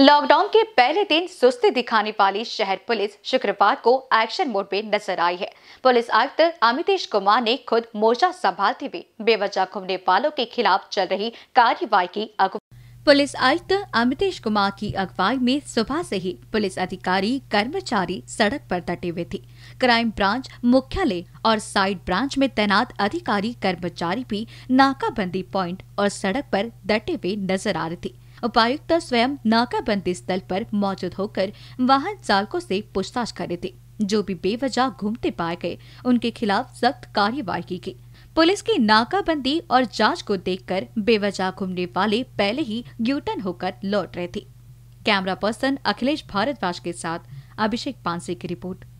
lockdown के पहले दिन सुस्ती दिखाने वाली शहर पुलिस शुक्रवार को एक्शन मोड में नजर आई है पुलिस आयुक्त अमितेश कुमार ने खुद मोर्चा संभालते हुए बेवजह घूमने वालों के खिलाफ चल रही कार्यवाही की पुलिस आयुक्त अमितेश कुमार की अगुवाई में सुबह से ही पुलिस अधिकारी कर्मचारी सड़क पर डटे हुए थे क्राइम ब्रांच मुख्यालय और साइड ब्रांच में तैनात अधिकारी कर्मचारी भी नाकाबंदी पॉइंट और सड़क पर डटे हुए नजर आ रहे थे उपायुक्त स्वयं नाकाबंदी स्थल पर मौजूद होकर वाहन चालकों से पूछताछ करे थे जो भी बेवजह घूमते पाए गए उनके खिलाफ सख्त कार्यवाही की गई पुलिस की नाकाबंदी और जांच को देखकर बेवजह घूमने वाले पहले ही यूटर्न होकर लौट रहे थे कैमरा पर्सन अखिलेश भारद्वाज के साथ अभिषेक पांसे की रिपोर्ट